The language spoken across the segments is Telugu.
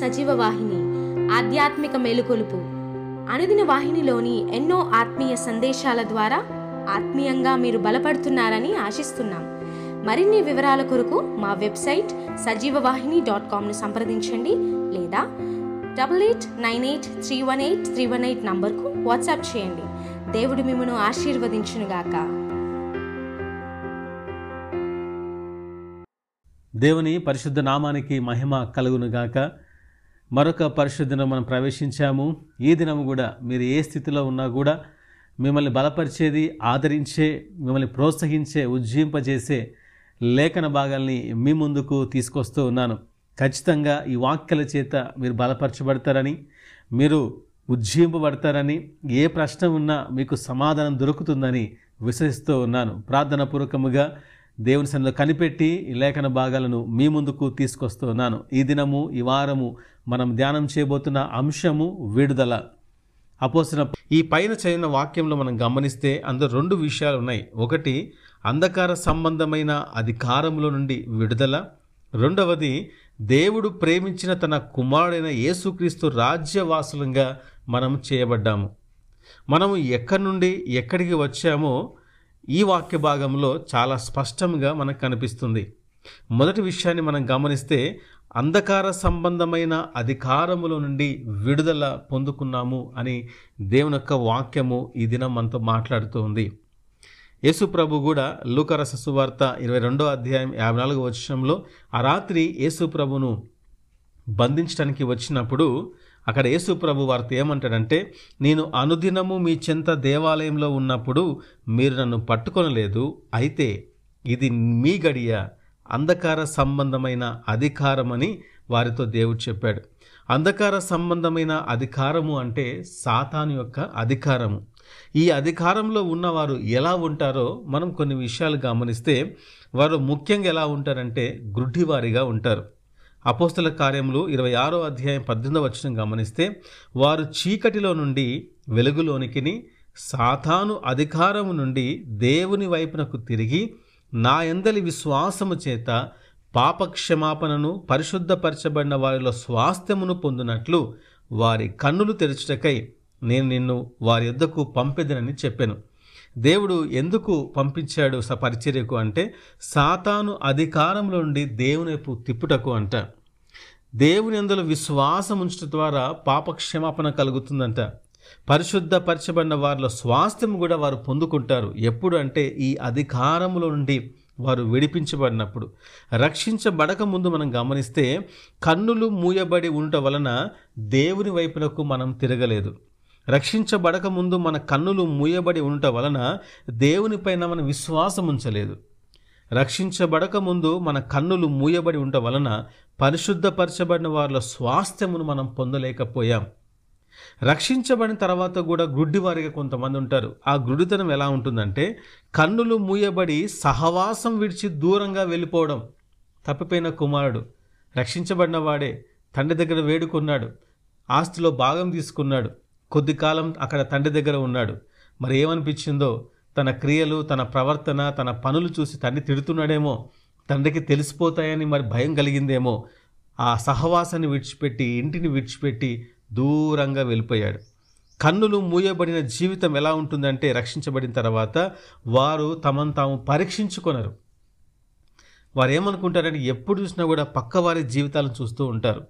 సజీవ వాహిని ఆధ్యాత్మిక మేలుకొలుపు అనుదిన వాహినిలోని ఎన్నో ఆత్మీయ సందేశాల ద్వారా ఆత్మీయంగా మీరు బలపడుతున్నారని ఆశిస్తున్నాం మరిన్ని వివరాల కొరకు మా వెబ్సైట్ సజీవవాహిని డాట్ కామ్ను సంప్రదించండి లేదా double eight nine eight three one eight three one eight నంబర్కు వాట్సాప్ చేయండి దేవుడు మిమ్మను ఆశీర్వదించునుగాక దేవుని పరిశుద్ధ నామానికి మహిమ కలుగునుగాక మరొక పరిశుద్ధిని మనం ప్రవేశించాము ఈ దినం కూడా మీరు ఏ స్థితిలో ఉన్నా కూడా మిమ్మల్ని బలపరిచేది ఆదరించే మిమ్మల్ని ప్రోత్సహించే ఉజ్జీంపజేసే లేఖన భాగాల్ని మీ ముందుకు తీసుకొస్తూ ఉన్నాను ఖచ్చితంగా ఈ వాక్యల చేత మీరు బలపరచబడతారని మీరు ఉజ్జీంపబడతారని ఏ ప్రశ్న ఉన్నా మీకు సమాధానం దొరుకుతుందని విశ్వసిస్తూ ఉన్నాను ప్రార్థనాపూర్వకముగా దేవుని సన్నిధిలో కనిపెట్టి ఈ లేఖన భాగాలను మీ ముందుకు తీసుకొస్తున్నాను ఈ దినము ఈ వారము మనం ధ్యానం చేయబోతున్న అంశము విడుదల అపోసిన ఈ పైన చదివిన వాక్యంలో మనం గమనిస్తే అందులో రెండు విషయాలు ఉన్నాయి ఒకటి అంధకార సంబంధమైన అధికారంలో నుండి విడుదల రెండవది దేవుడు ప్రేమించిన తన కుమారుడైన యేసుక్రీస్తు రాజ్యవాసులంగా మనం చేయబడ్డాము మనము ఎక్కడి నుండి ఎక్కడికి వచ్చామో ఈ వాక్య భాగంలో చాలా స్పష్టంగా మనకు కనిపిస్తుంది మొదటి విషయాన్ని మనం గమనిస్తే అంధకార సంబంధమైన అధికారముల నుండి విడుదల పొందుకున్నాము అని దేవుని యొక్క వాక్యము ఈ దినం మనతో ఉంది యేసు ప్రభు కూడా లూకరస సువార్త ఇరవై రెండో అధ్యాయం యాభై నాలుగో వచ్చంలో ఆ రాత్రి యేసు ప్రభును బంధించడానికి వచ్చినప్పుడు అక్కడ యేసు ప్రభు వారితో ఏమంటాడంటే నేను అనుదినము మీ చెంత దేవాలయంలో ఉన్నప్పుడు మీరు నన్ను పట్టుకొనలేదు అయితే ఇది మీ గడియ అంధకార సంబంధమైన అధికారమని వారితో దేవుడు చెప్పాడు అంధకార సంబంధమైన అధికారము అంటే సాతాను యొక్క అధికారము ఈ అధికారంలో ఉన్నవారు ఎలా ఉంటారో మనం కొన్ని విషయాలు గమనిస్తే వారు ముఖ్యంగా ఎలా ఉంటారంటే గృఢివారిగా ఉంటారు అపోస్తల కార్యములు ఇరవై ఆరో అధ్యాయం పద్దెనిమిదవ వచ్చిన గమనిస్తే వారు చీకటిలో నుండి వెలుగులోనికిని సాతాను అధికారము నుండి దేవుని వైపునకు తిరిగి నా ఎందలి విశ్వాసము చేత పాపక్షమాపణను పరిశుద్ధపరచబడిన వారిలో స్వాస్థ్యమును పొందినట్లు వారి కన్నులు తెరచుటకై నేను నిన్ను వారి యుద్ధకు పంపెదనని చెప్పాను దేవుడు ఎందుకు పంపించాడు స పరిచర్యకు అంటే సాతాను అధికారంలో నుండి దేవుని తిప్పుటకు అంట దేవుని అందులో విశ్వాసం ఉంచడం ద్వారా పాపక్షమాపణ కలుగుతుందంట పరిశుద్ధపరచబడిన వారిలో స్వాస్థ్యం కూడా వారు పొందుకుంటారు ఎప్పుడు అంటే ఈ అధికారంలో నుండి వారు విడిపించబడినప్పుడు రక్షించబడక ముందు మనం గమనిస్తే కన్నులు మూయబడి ఉండటం వలన దేవుని వైపునకు మనం తిరగలేదు రక్షించబడక ముందు మన కన్నులు మూయబడి ఉండటం వలన దేవునిపైన మన విశ్వాసం ఉంచలేదు రక్షించబడక ముందు మన కన్నులు మూయబడి ఉండటం వలన పరిశుద్ధపరచబడిన వారిలో స్వాస్థ్యమును మనం పొందలేకపోయాం రక్షించబడిన తర్వాత కూడా గుడ్డివారిగా కొంతమంది ఉంటారు ఆ గుడ్డితనం ఎలా ఉంటుందంటే కన్నులు మూయబడి సహవాసం విడిచి దూరంగా వెళ్ళిపోవడం తప్పిపోయిన కుమారుడు రక్షించబడిన వాడే తండ్రి దగ్గర వేడుకున్నాడు ఆస్తిలో భాగం తీసుకున్నాడు కొద్ది కాలం అక్కడ తండ్రి దగ్గర ఉన్నాడు మరి ఏమనిపించిందో తన క్రియలు తన ప్రవర్తన తన పనులు చూసి తండ్రి తిడుతున్నాడేమో తండ్రికి తెలిసిపోతాయని మరి భయం కలిగిందేమో ఆ సహవాసాన్ని విడిచిపెట్టి ఇంటిని విడిచిపెట్టి దూరంగా వెళ్ళిపోయాడు కన్నులు మూయబడిన జీవితం ఎలా ఉంటుందంటే రక్షించబడిన తర్వాత వారు తమను తాము పరీక్షించుకొనరు వారు ఏమనుకుంటారంటే ఎప్పుడు చూసినా కూడా పక్కవారి జీవితాలను చూస్తూ ఉంటారు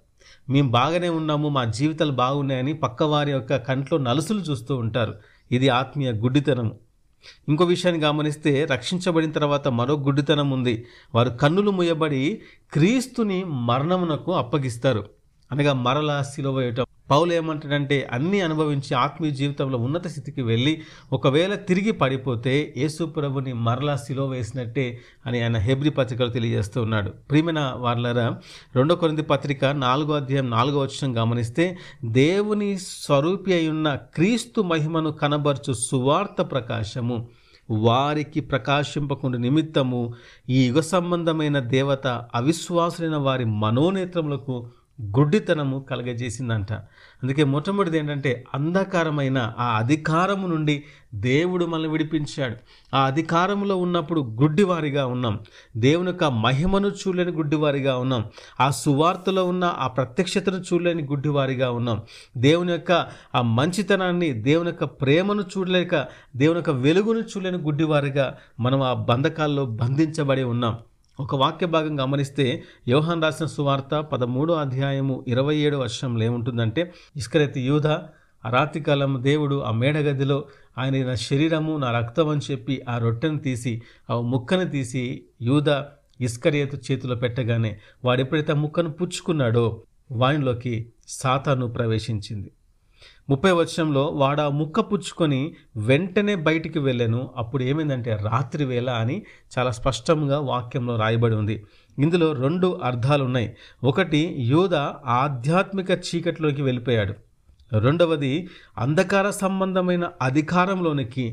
మేము బాగానే ఉన్నాము మా జీవితాలు బాగున్నాయని పక్క వారి యొక్క కంట్లో నలుసులు చూస్తూ ఉంటారు ఇది ఆత్మీయ గుడ్డితనం ఇంకో విషయాన్ని గమనిస్తే రక్షించబడిన తర్వాత మరో గుడ్డితనం ఉంది వారు కన్నులు ముయ్యబడి క్రీస్తుని మరణమునకు అప్పగిస్తారు అనగా మరల సిలువ వేయటం పౌలు ఏమంటాడంటే అన్నీ అనుభవించి ఆత్మీయ జీవితంలో ఉన్నత స్థితికి వెళ్ళి ఒకవేళ తిరిగి పడిపోతే యేసు ప్రభుని మరలా సిలో వేసినట్టే అని ఆయన హెబ్రి పత్రికలు తెలియజేస్తూ ఉన్నాడు ప్రియమైన వార్లరా రెండో కొరింది పత్రిక నాలుగో అధ్యాయం నాలుగో వచ్చిన గమనిస్తే దేవుని స్వరూపి ఉన్న క్రీస్తు మహిమను కనబరచు సువార్త ప్రకాశము వారికి ప్రకాశింపకుండా నిమిత్తము ఈ యుగ సంబంధమైన దేవత అవిశ్వాసులైన వారి మనోనేత్రములకు గుడ్డితనము కలగజేసిందంట అందుకే మొట్టమొదటిది ఏంటంటే అంధకారమైన ఆ అధికారము నుండి దేవుడు మనల్ని విడిపించాడు ఆ అధికారంలో ఉన్నప్పుడు గుడ్డివారిగా ఉన్నాం దేవుని యొక్క మహిమను చూడలేని గుడ్డివారిగా ఉన్నాం ఆ సువార్తలో ఉన్న ఆ ప్రత్యక్షతను చూడలేని గుడ్డివారిగా ఉన్నాం దేవుని యొక్క ఆ మంచితనాన్ని దేవుని యొక్క ప్రేమను చూడలేక దేవుని యొక్క వెలుగును చూడలేని గుడ్డివారిగా మనం ఆ బంధకాల్లో బంధించబడి ఉన్నాం ఒక వాక్య భాగం గమనిస్తే యోహాన్ రాసిన సువార్త పదమూడో అధ్యాయము ఇరవై ఏడు వర్షంలో ఏముంటుందంటే ఇస్కరెత్తి యూధ రాతి కాలం దేవుడు ఆ మేడగదిలో ఆయన నా శరీరము నా రక్తం అని చెప్పి ఆ రొట్టెను తీసి ఆ ముక్కను తీసి యూధ ఇస్కరియతు చేతిలో పెట్టగానే వాడు ఎప్పుడైతే ముక్కను పుచ్చుకున్నాడో వానిలోకి సాతాను ప్రవేశించింది ముప్పై వర్షంలో వాడ ముక్క పుచ్చుకొని వెంటనే బయటికి వెళ్ళాను అప్పుడు ఏమైందంటే రాత్రి వేళ అని చాలా స్పష్టంగా వాక్యంలో రాయబడి ఉంది ఇందులో రెండు అర్థాలు ఉన్నాయి ఒకటి యోధ ఆధ్యాత్మిక చీకటిలోకి వెళ్ళిపోయాడు రెండవది అంధకార సంబంధమైన అధికారంలోనికి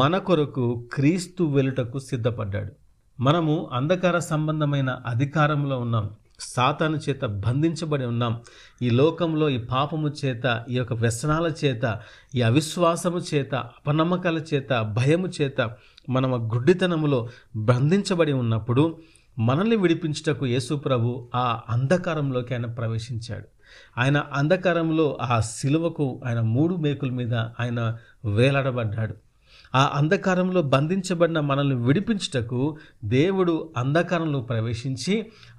మన కొరకు క్రీస్తు వెలుటకు సిద్ధపడ్డాడు మనము అంధకార సంబంధమైన అధికారంలో ఉన్నాం సాతాను చేత బంధించబడి ఉన్నాం ఈ లోకంలో ఈ పాపము చేత ఈ యొక్క వ్యసనాల చేత ఈ అవిశ్వాసము చేత అపనమ్మకాల చేత భయము చేత మనం గుడ్డితనములో బంధించబడి ఉన్నప్పుడు మనల్ని విడిపించుటకు యేసు ప్రభు ఆ అంధకారంలోకి ఆయన ప్రవేశించాడు ఆయన అంధకారంలో ఆ శిలువకు ఆయన మూడు మేకుల మీద ఆయన వేలాడబడ్డాడు ఆ అంధకారంలో బంధించబడిన మనల్ని విడిపించుటకు దేవుడు అంధకారంలో ప్రవేశించి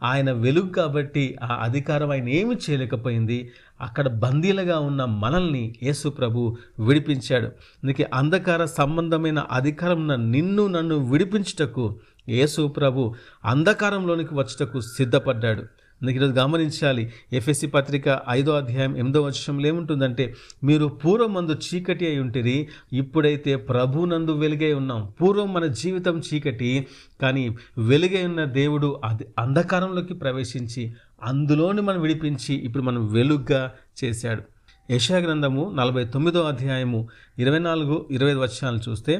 ఆయన వెలుగు కాబట్టి ఆ అధికారం ఆయన ఏమి చేయలేకపోయింది అక్కడ బందీలుగా ఉన్న మనల్ని యేసు ప్రభు విడిపించాడు అందుకే అంధకార సంబంధమైన అధికారం నిన్ను నన్ను విడిపించుటకు యేసు ప్రభు అంధకారంలోనికి వచ్చటకు సిద్ధపడ్డాడు అందుకే ఈరోజు గమనించాలి ఎఫ్ఎస్సి పత్రిక ఐదో అధ్యాయం ఎనిమిదో వర్షంలో ఏముంటుందంటే మీరు పూర్వం మందు చీకటి అయి ఉంటుంది ఇప్పుడైతే ప్రభునందు వెలుగై ఉన్నాం పూర్వం మన జీవితం చీకటి కానీ వెలుగై ఉన్న దేవుడు అది అంధకారంలోకి ప్రవేశించి అందులోని మనం విడిపించి ఇప్పుడు మనం వెలుగ్గా చేశాడు యశాగ్రంథము నలభై తొమ్మిదో అధ్యాయము ఇరవై నాలుగు ఇరవై వర్షాలు చూస్తే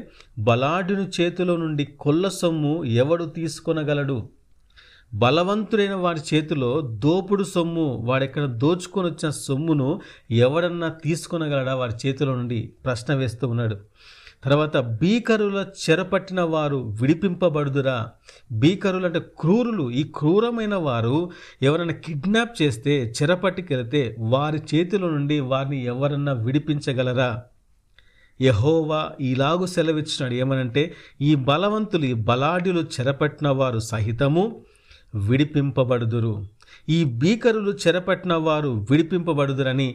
బలాఢుని చేతిలో నుండి కొల్ల సొమ్ము ఎవడు తీసుకొనగలడు బలవంతుడైన వారి చేతిలో దోపుడు సొమ్ము వాడెక్కడ దోచుకొని వచ్చిన సొమ్మును ఎవడన్నా తీసుకునగలడా వారి చేతిలో నుండి ప్రశ్న వేస్తూ ఉన్నాడు తర్వాత బీకరుల చెరపట్టిన వారు విడిపింపబడుదురా బీకరులు అంటే క్రూరులు ఈ క్రూరమైన వారు ఎవరైనా కిడ్నాప్ చేస్తే చెరపట్టుకెళితే వారి చేతిలో నుండి వారిని ఎవరన్నా విడిపించగలరా యహోవా ఇలాగూ సెలవిచ్చినాడు ఏమనంటే ఈ బలవంతులు ఈ బలాఢ్యులు చెరపట్టిన వారు సహితము విడిపింపబడుదురు ఈ బీకరులు చెరపట్టిన వారు విడిపింపబడుదురని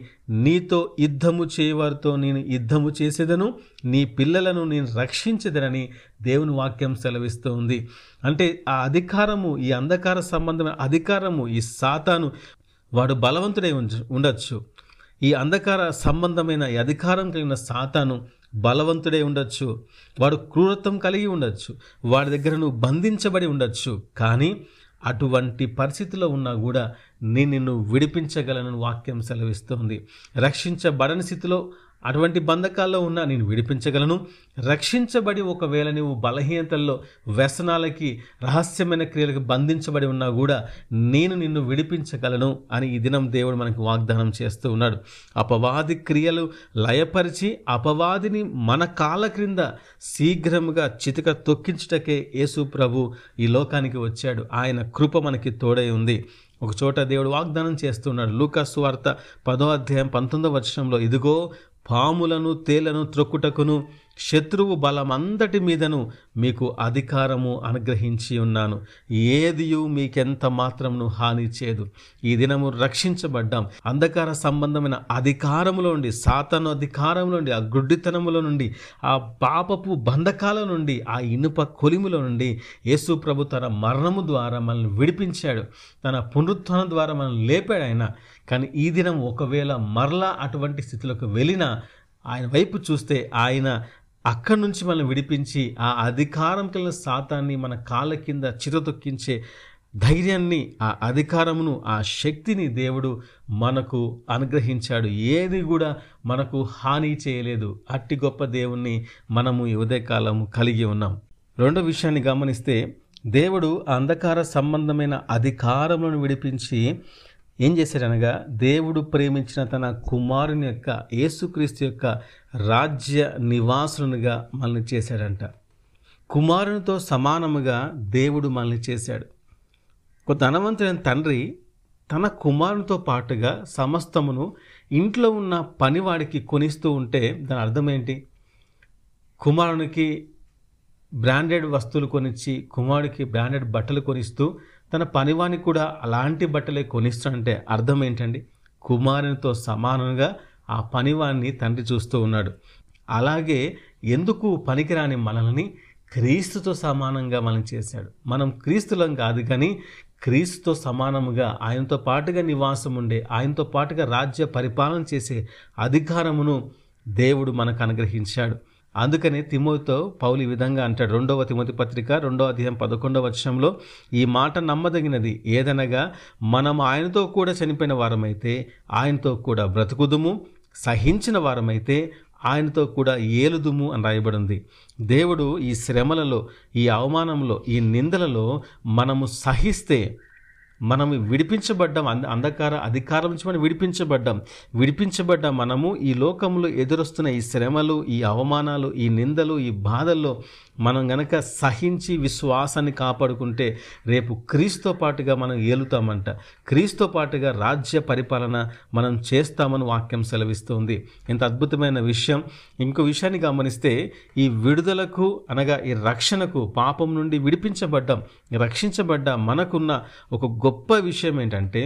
నీతో యుద్ధము చేయవారితో నేను యుద్ధము చేసేదను నీ పిల్లలను నేను రక్షించదనని దేవుని వాక్యం సెలవిస్తూ ఉంది అంటే ఆ అధికారము ఈ అంధకార సంబంధమైన అధికారము ఈ సాతాను వాడు బలవంతుడై ఉండొచ్చు ఈ అంధకార సంబంధమైన ఈ అధికారం కలిగిన సాతాను బలవంతుడై ఉండొచ్చు వాడు క్రూరత్వం కలిగి ఉండొచ్చు వాడి దగ్గర నువ్వు బంధించబడి ఉండొచ్చు కానీ అటువంటి పరిస్థితిలో ఉన్నా కూడా నేను నిన్ను విడిపించగలను వాక్యం సెలవిస్తోంది రక్షించబడని స్థితిలో అటువంటి బంధకాల్లో ఉన్న నేను విడిపించగలను రక్షించబడి ఒకవేళ నీవు బలహీనతల్లో వ్యసనాలకి రహస్యమైన క్రియలకు బంధించబడి ఉన్నా కూడా నేను నిన్ను విడిపించగలను అని ఈ దినం దేవుడు మనకు వాగ్దానం చేస్తూ ఉన్నాడు అపవాది క్రియలు లయపరిచి అపవాదిని మన కాల క్రింద శీఘ్రంగా చితక తొక్కించుటకే యేసు ప్రభు ఈ లోకానికి వచ్చాడు ఆయన కృప మనకి తోడై ఉంది ఒక చోట దేవుడు వాగ్దానం చేస్తున్నాడు లూకాసు వార్త పదో అధ్యాయం పంతొమ్మిదో వర్షంలో ఇదిగో పాములను తేలను త్రొక్కుటకును శత్రువు బలమంతటి మీదను మీకు అధికారము అనుగ్రహించి ఉన్నాను ఏదియు మీకెంత మాత్రమును హాని చేయదు ఈ దినము రక్షించబడ్డాం అంధకార సంబంధమైన అధికారములో నుండి సాతను అధికారంలో నుండి ఆ గుడ్డితనములో నుండి ఆ పాపపు బంధకాల నుండి ఆ ఇనుప కొలిములో నుండి యేసు ప్రభు తన మరణము ద్వారా మనల్ని విడిపించాడు తన పునరుత్వం ద్వారా మనల్ని లేపాడు ఆయన కానీ ఈ దినం ఒకవేళ మరలా అటువంటి స్థితిలోకి వెళ్ళిన ఆయన వైపు చూస్తే ఆయన అక్కడి నుంచి మనం విడిపించి ఆ అధికారం కలిగిన శాతాన్ని మన కాళ్ళ కింద చిరతొక్కించే ధైర్యాన్ని ఆ అధికారమును ఆ శక్తిని దేవుడు మనకు అనుగ్రహించాడు ఏది కూడా మనకు హాని చేయలేదు అట్టి గొప్ప దేవుణ్ణి మనము కాలము కలిగి ఉన్నాం రెండో విషయాన్ని గమనిస్తే దేవుడు అంధకార సంబంధమైన అధికారములను విడిపించి ఏం అనగా దేవుడు ప్రేమించిన తన కుమారుని యొక్క యేసుక్రీస్తు యొక్క రాజ్య నివాసునుగా మనల్ని చేశాడంట కుమారునితో సమానముగా దేవుడు మనల్ని చేశాడు ఒక ధనవంతుడైన తండ్రి తన కుమారునితో పాటుగా సమస్తమును ఇంట్లో ఉన్న పనివాడికి కొనిస్తూ ఉంటే దాని అర్థం ఏంటి కుమారునికి బ్రాండెడ్ వస్తువులు కొనిచ్చి కుమారుడికి బ్రాండెడ్ బట్టలు కొనిస్తూ తన పనివానికి కూడా అలాంటి బట్టలే కొనిస్తాడంటే అర్థం ఏంటండి కుమారునితో సమానంగా ఆ పనివాణ్ణి తండ్రి చూస్తూ ఉన్నాడు అలాగే ఎందుకు పనికిరాని మనల్ని క్రీస్తుతో సమానంగా మనం చేశాడు మనం క్రీస్తులం కాదు కానీ క్రీస్తుతో సమానముగా ఆయనతో పాటుగా నివాసం ఉండే ఆయనతో పాటుగా రాజ్య పరిపాలన చేసే అధికారమును దేవుడు మనకు అనుగ్రహించాడు అందుకని తిమోతో పౌలు ఈ విధంగా అంటాడు రెండవ తిమోతి పత్రిక రెండో అధ్యాయం పదకొండవ వర్షంలో ఈ మాట నమ్మదగినది ఏదనగా మనం ఆయనతో కూడా చనిపోయిన వారమైతే ఆయనతో కూడా బ్రతుకుదుము సహించిన వారమైతే ఆయనతో కూడా ఏలుదుము అని రాయబడింది దేవుడు ఈ శ్రమలలో ఈ అవమానంలో ఈ నిందలలో మనము సహిస్తే మనం విడిపించబడ్డాం అంద అంధకార అధికారం నుంచి మనం విడిపించబడ్డాం విడిపించబడ్డ మనము ఈ లోకంలో ఎదురొస్తున్న ఈ శ్రమలు ఈ అవమానాలు ఈ నిందలు ఈ బాధల్లో మనం గనక సహించి విశ్వాసాన్ని కాపాడుకుంటే రేపు క్రీస్తో పాటుగా మనం ఏలుతామంట క్రీస్తో పాటుగా రాజ్య పరిపాలన మనం చేస్తామని వాక్యం సెలవిస్తుంది ఇంత అద్భుతమైన విషయం ఇంకో విషయాన్ని గమనిస్తే ఈ విడుదలకు అనగా ఈ రక్షణకు పాపం నుండి విడిపించబడ్డాం రక్షించబడ్డ మనకున్న ఒక గొప్ప విషయం ఏంటంటే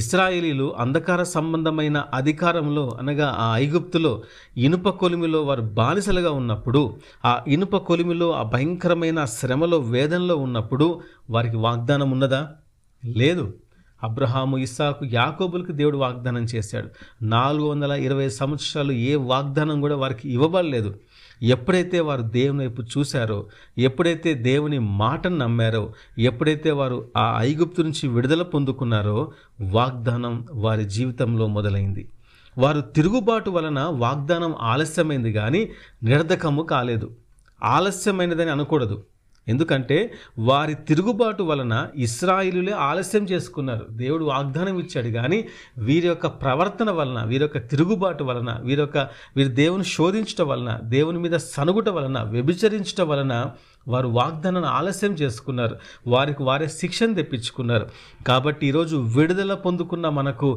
ఇస్రాయేలీలు అంధకార సంబంధమైన అధికారంలో అనగా ఆ ఐగుప్తులో ఇనుప కొలిమిలో వారు బానిసలుగా ఉన్నప్పుడు ఆ ఇనుప కొలిమిలో ఆ భయంకరమైన శ్రమలో వేదనలో ఉన్నప్పుడు వారికి వాగ్దానం ఉన్నదా లేదు అబ్రహాము ఇస్సాకు యాకోబులకు దేవుడు వాగ్దానం చేశాడు నాలుగు వందల ఇరవై సంవత్సరాలు ఏ వాగ్దానం కూడా వారికి ఇవ్వబడలేదు ఎప్పుడైతే వారు దేవుని వైపు చూశారో ఎప్పుడైతే దేవుని మాటను నమ్మారో ఎప్పుడైతే వారు ఆ ఐగుప్తు నుంచి విడుదల పొందుకున్నారో వాగ్దానం వారి జీవితంలో మొదలైంది వారు తిరుగుబాటు వలన వాగ్దానం ఆలస్యమైంది కానీ నిరర్ధకము కాలేదు ఆలస్యమైనదని అనకూడదు ఎందుకంటే వారి తిరుగుబాటు వలన ఇస్రాయిలులే ఆలస్యం చేసుకున్నారు దేవుడు వాగ్దానం ఇచ్చాడు కానీ వీరి యొక్క ప్రవర్తన వలన వీరి యొక్క తిరుగుబాటు వలన వీరి యొక్క వీరి దేవుని శోధించటం వలన దేవుని మీద సనుగుట వలన వ్యభిచరించటం వలన వారు వాగ్దానాన్ని ఆలస్యం చేసుకున్నారు వారికి వారే శిక్షను తెప్పించుకున్నారు కాబట్టి ఈరోజు విడుదల పొందుకున్న మనకు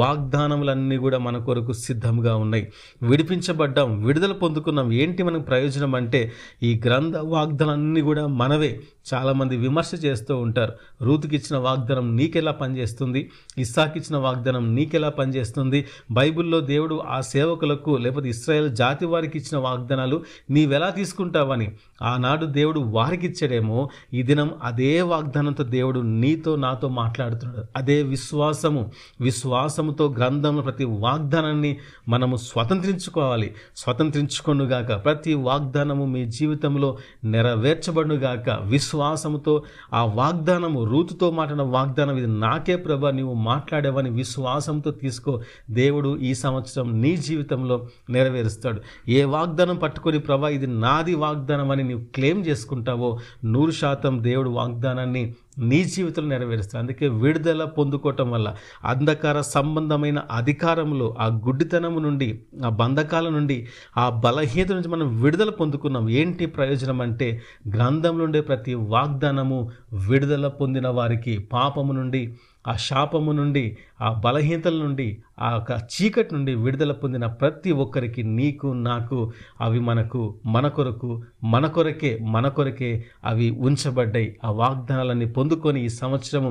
వాగ్దానములన్నీ కూడా మన కొరకు సిద్ధంగా ఉన్నాయి విడిపించబడ్డాం విడుదల పొందుకున్నాం ఏంటి మనకు ప్రయోజనం అంటే ఈ గ్రంథ వాగ్దానాలన్నీ కూడా మనవే చాలామంది విమర్శ చేస్తూ ఉంటారు రూతుకి ఇచ్చిన వాగ్దానం నీకెలా పనిచేస్తుంది ఇస్సాకి ఇచ్చిన వాగ్దానం నీకెలా పనిచేస్తుంది బైబిల్లో దేవుడు ఆ సేవకులకు లేకపోతే ఇస్రాయేల్ జాతి వారికి ఇచ్చిన వాగ్దానాలు నీవెలా తీసుకుంటావని ఆనాడు దేవుడు వారికి ఇచ్చాడేమో ఈ దినం అదే వాగ్దానంతో దేవుడు నీతో నాతో మాట్లాడుతున్నాడు అదే విశ్వాసము విశ్వాసముతో గ్రంథం ప్రతి వాగ్దానాన్ని మనము స్వతంత్రించుకోవాలి స్వతంత్రించుకొనుగాక ప్రతి వాగ్దానము మీ జీవితంలో నెరవేర్చబడుగాక విశ్వ విశ్వాసముతో ఆ వాగ్దానము రూతుతో మాట్లాడిన వాగ్దానం ఇది నాకే ప్రభ నీవు మాట్లాడేవని విశ్వాసంతో తీసుకో దేవుడు ఈ సంవత్సరం నీ జీవితంలో నెరవేరుస్తాడు ఏ వాగ్దానం పట్టుకొని ప్రభా ఇది నాది వాగ్దానం అని నీవు క్లెయిమ్ చేసుకుంటావో నూరు శాతం దేవుడు వాగ్దానాన్ని నీ జీవితంలో నెరవేరుస్తాడు అందుకే విడుదల పొందుకోవటం వల్ల అంధకార సంబంధమైన అధికారములు ఆ గుడ్డితనం నుండి ఆ బంధకాల నుండి ఆ బలహీనత నుంచి మనం విడుదల పొందుకున్నాం ఏంటి ప్రయోజనం అంటే గ్రంథంలో ఉండే ప్రతి వాగ్దానము విడుదల పొందిన వారికి పాపము నుండి ఆ శాపము నుండి ఆ బలహీనతల నుండి ఆ యొక్క చీకటి నుండి విడుదల పొందిన ప్రతి ఒక్కరికి నీకు నాకు అవి మనకు మన కొరకు మన కొరకే మన కొరకే అవి ఉంచబడ్డాయి ఆ వాగ్దానాలన్నీ పొందుకొని ఈ సంవత్సరం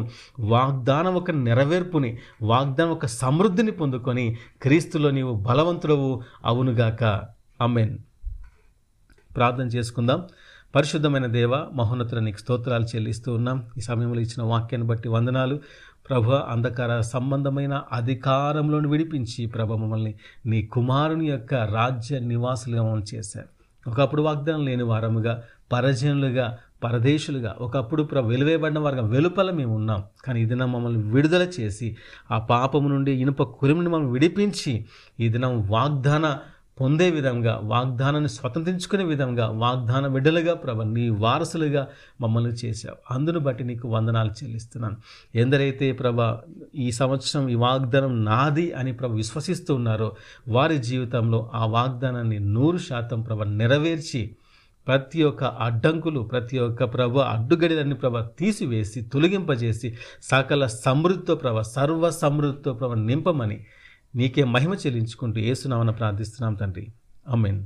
వాగ్దానం ఒక నెరవేర్పుని వాగ్దానం ఒక సమృద్ధిని పొందుకొని క్రీస్తులో నీవు బలవంతుడవు అవునుగాక అమెన్ ప్రార్థన చేసుకుందాం పరిశుద్ధమైన దేవ మహోన్నతుల నీకు స్తోత్రాలు చెల్లిస్తూ ఉన్నాం ఈ సమయంలో ఇచ్చిన వాక్యాన్ని బట్టి వందనాలు ప్రభ అంధకార సంబంధమైన అధికారంలోని విడిపించి ప్రభ మమ్మల్ని నీ కుమారుని యొక్క రాజ్య నివాసులుగా మమ్మల్ని చేశారు ఒకప్పుడు వాగ్దానం లేని వారముగా పరజనులుగా పరదేశులుగా ఒకప్పుడు ప్ర వెలువేయబడిన వారుగా వెలుపల మేము ఉన్నాం కానీ ఈ దినం మమ్మల్ని విడుదల చేసి ఆ పాపము నుండి ఇనుప కురిమిని మమ్మల్ని విడిపించి ఈ దినం వాగ్దాన పొందే విధంగా వాగ్దానాన్ని స్వతంత్రించుకునే విధంగా వాగ్దాన బిడ్డలుగా ప్రభ నీ వారసులుగా మమ్మల్ని చేశావు అందును బట్టి నీకు వందనాలు చెల్లిస్తున్నాను ఎందరైతే ప్రభ ఈ సంవత్సరం ఈ వాగ్దానం నాది అని ప్రభ విశ్వసిస్తూ ఉన్నారో వారి జీవితంలో ఆ వాగ్దానాన్ని నూరు శాతం ప్రభ నెరవేర్చి ప్రతి ఒక్క అడ్డంకులు ప్రతి ఒక్క ప్రభ అడ్డుగడిలన్నీ ప్రభ తీసివేసి తొలగింపజేసి సకల సమృద్ధితో ప్రభ సర్వ సమృద్ధితో ప్రభ నింపమని నీకే మహిమ చెల్లించుకుంటూ ఏసునామన ప్రార్థిస్తున్నాం తండ్రి అమ్మేన్